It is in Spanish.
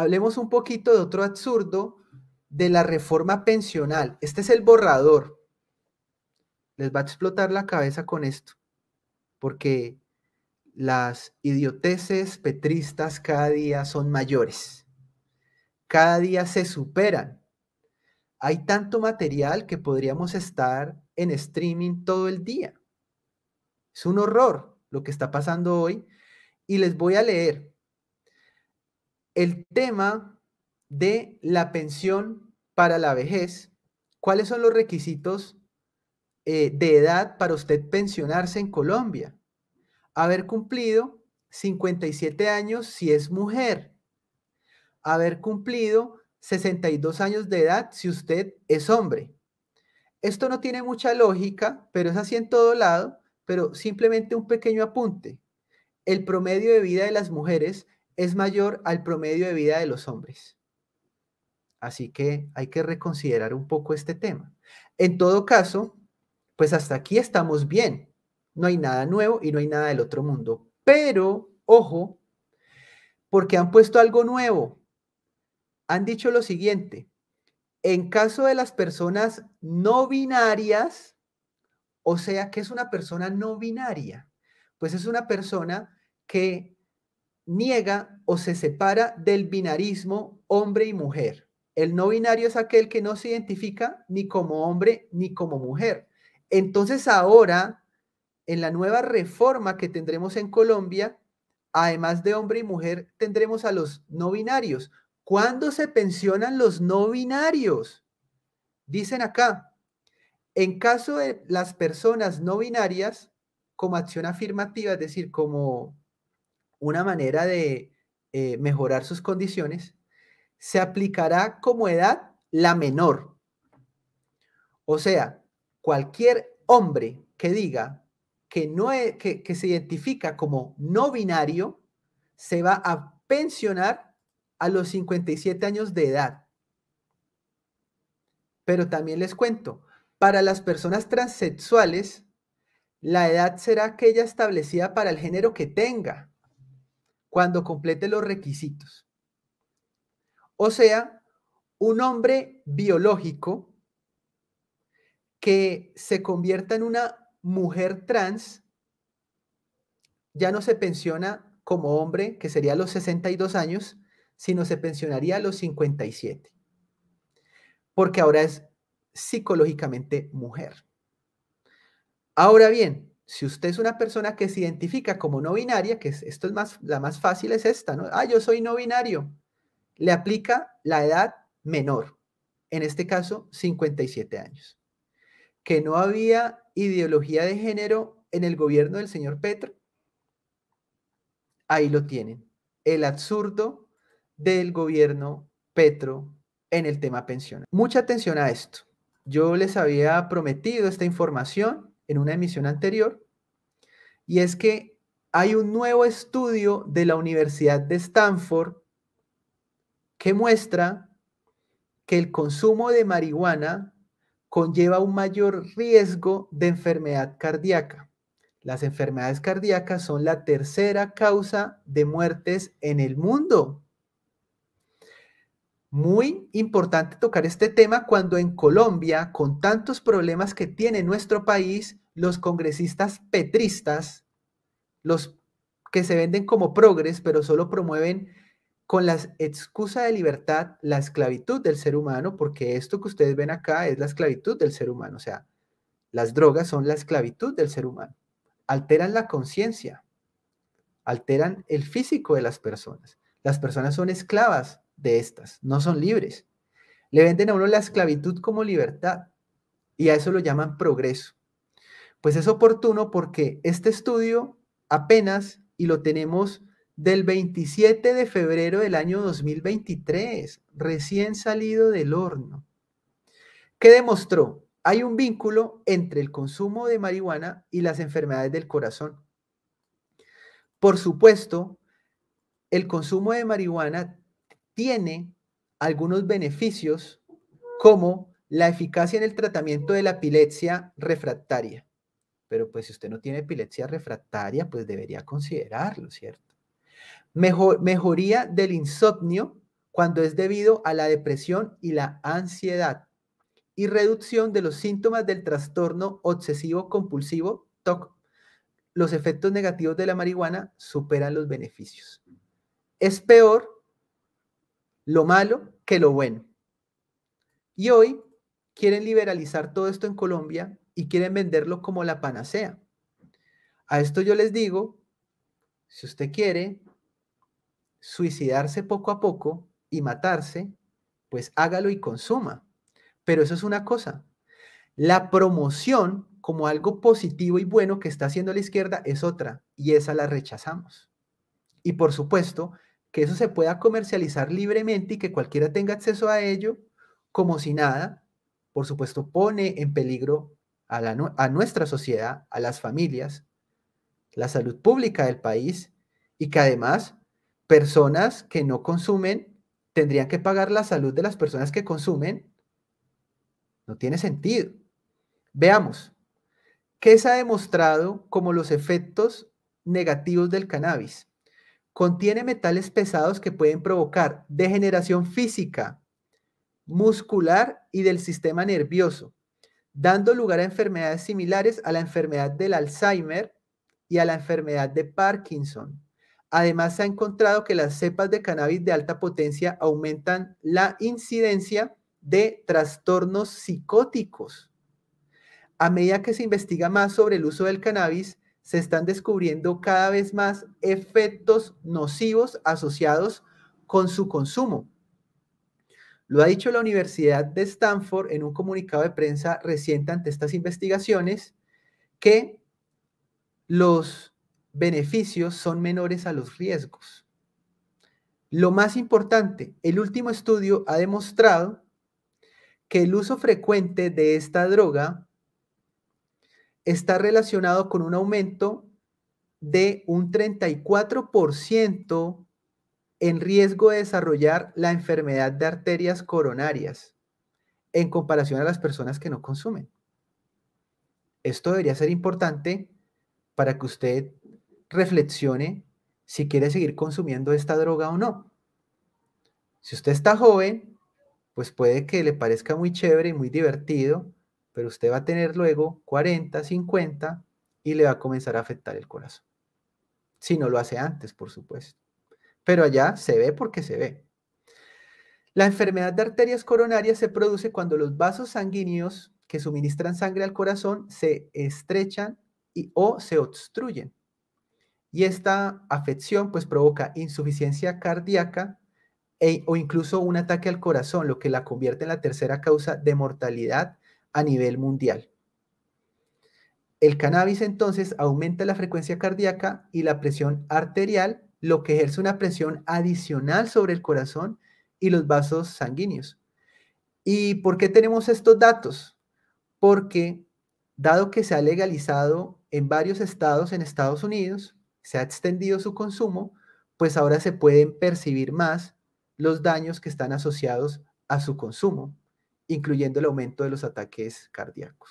hablemos un poquito de otro absurdo de la reforma pensional. Este es el borrador. Les va a explotar la cabeza con esto, porque las idioteses petristas cada día son mayores. Cada día se superan. Hay tanto material que podríamos estar en streaming todo el día. Es un horror lo que está pasando hoy y les voy a leer el tema de la pensión para la vejez. ¿Cuáles son los requisitos eh, de edad para usted pensionarse en Colombia? Haber cumplido 57 años si es mujer. Haber cumplido 62 años de edad si usted es hombre. Esto no tiene mucha lógica, pero es así en todo lado, pero simplemente un pequeño apunte. El promedio de vida de las mujeres es mayor al promedio de vida de los hombres. Así que hay que reconsiderar un poco este tema. En todo caso, pues hasta aquí estamos bien. No hay nada nuevo y no hay nada del otro mundo. Pero, ojo, porque han puesto algo nuevo. Han dicho lo siguiente. En caso de las personas no binarias, o sea, que es una persona no binaria? Pues es una persona que niega o se separa del binarismo hombre y mujer. El no binario es aquel que no se identifica ni como hombre ni como mujer. Entonces ahora, en la nueva reforma que tendremos en Colombia, además de hombre y mujer, tendremos a los no binarios. ¿Cuándo se pensionan los no binarios? Dicen acá, en caso de las personas no binarias, como acción afirmativa, es decir, como una manera de eh, mejorar sus condiciones, se aplicará como edad la menor. O sea, cualquier hombre que diga que, no e, que, que se identifica como no binario, se va a pensionar a los 57 años de edad. Pero también les cuento, para las personas transexuales, la edad será aquella establecida para el género que tenga cuando complete los requisitos. O sea, un hombre biológico que se convierta en una mujer trans ya no se pensiona como hombre, que sería a los 62 años, sino se pensionaría a los 57, porque ahora es psicológicamente mujer. Ahora bien, si usted es una persona que se identifica como no binaria, que esto es más, la más fácil es esta, ¿no? Ah, yo soy no binario. Le aplica la edad menor, en este caso 57 años. Que no había ideología de género en el gobierno del señor Petro. Ahí lo tienen. El absurdo del gobierno Petro en el tema pensiones. Mucha atención a esto. Yo les había prometido esta información en una emisión anterior, y es que hay un nuevo estudio de la Universidad de Stanford que muestra que el consumo de marihuana conlleva un mayor riesgo de enfermedad cardíaca. Las enfermedades cardíacas son la tercera causa de muertes en el mundo. Muy importante tocar este tema cuando en Colombia, con tantos problemas que tiene nuestro país, los congresistas petristas, los que se venden como progres, pero solo promueven con la excusa de libertad la esclavitud del ser humano, porque esto que ustedes ven acá es la esclavitud del ser humano, o sea, las drogas son la esclavitud del ser humano, alteran la conciencia, alteran el físico de las personas, las personas son esclavas de estas, no son libres. Le venden a uno la esclavitud como libertad y a eso lo llaman progreso. Pues es oportuno porque este estudio apenas y lo tenemos del 27 de febrero del año 2023, recién salido del horno. ¿Qué demostró? Hay un vínculo entre el consumo de marihuana y las enfermedades del corazón. Por supuesto, el consumo de marihuana tiene algunos beneficios como la eficacia en el tratamiento de la epilepsia refractaria pero pues si usted no tiene epilepsia refractaria, pues debería considerarlo, ¿cierto? mejoría del insomnio cuando es debido a la depresión y la ansiedad y reducción de los síntomas del trastorno obsesivo compulsivo TOC. Los efectos negativos de la marihuana superan los beneficios. Es peor lo malo que lo bueno. Y hoy quieren liberalizar todo esto en Colombia y quieren venderlo como la panacea. A esto yo les digo, si usted quiere suicidarse poco a poco y matarse, pues hágalo y consuma. Pero eso es una cosa. La promoción como algo positivo y bueno que está haciendo la izquierda es otra y esa la rechazamos. Y por supuesto, que eso se pueda comercializar libremente y que cualquiera tenga acceso a ello como si nada, por supuesto pone en peligro a, nuestra sociedad, a las familias, la salud pública del país y que además personas que no consumen tendrían que pagar la salud de las personas que consumen. No tiene sentido. Veamos, ¿qué se ha demostrado como los efectos negativos del cannabis? Contiene metales pesados que pueden provocar degeneración física, muscular y del sistema nervioso, dando lugar a enfermedades similares a la enfermedad del Alzheimer y a la enfermedad de Parkinson. Además, se ha encontrado que las cepas de cannabis de alta potencia aumentan la incidencia de trastornos psicóticos. A medida que se investiga más sobre el uso del cannabis, se están descubriendo cada vez más efectos nocivos asociados con su consumo. Lo ha dicho la Universidad de Stanford en un comunicado de prensa reciente ante estas investigaciones, que los beneficios son menores a los riesgos. Lo más importante, el último estudio ha demostrado que el uso frecuente de esta droga está relacionado con un aumento de un 34% en riesgo de desarrollar la enfermedad de arterias coronarias en comparación a las personas que no consumen. Esto debería ser importante para que usted reflexione si quiere seguir consumiendo esta droga o no. Si usted está joven, pues puede que le parezca muy chévere y muy divertido, pero usted va a tener luego 40, 50 y le va a comenzar a afectar el corazón. Si no lo hace antes, por supuesto pero allá se ve porque se ve. La enfermedad de arterias coronarias se produce cuando los vasos sanguíneos que suministran sangre al corazón se estrechan y, o se obstruyen. Y esta afección pues provoca insuficiencia cardíaca e, o incluso un ataque al corazón, lo que la convierte en la tercera causa de mortalidad a nivel mundial. El cannabis entonces aumenta la frecuencia cardíaca y la presión arterial lo que ejerce una presión adicional sobre el corazón y los vasos sanguíneos. ¿Y por qué tenemos estos datos? Porque dado que se ha legalizado en varios estados en Estados Unidos, se ha extendido su consumo, pues ahora se pueden percibir más los daños que están asociados a su consumo, incluyendo el aumento de los ataques cardíacos.